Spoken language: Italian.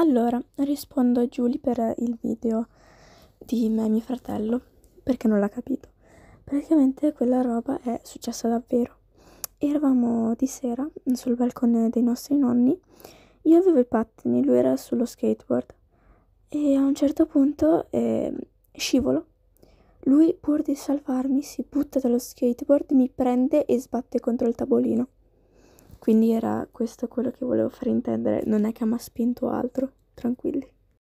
Allora, rispondo a Giulia per il video di me e mio fratello, perché non l'ha capito. Praticamente quella roba è successa davvero. Eravamo di sera sul balcone dei nostri nonni, io avevo i pattini, lui era sullo skateboard e a un certo punto eh, scivolo. Lui, pur di salvarmi, si butta dallo skateboard, mi prende e sbatte contro il tavolino. Quindi era questo quello che volevo far intendere, non è che mi ha spinto altro, tranquilli.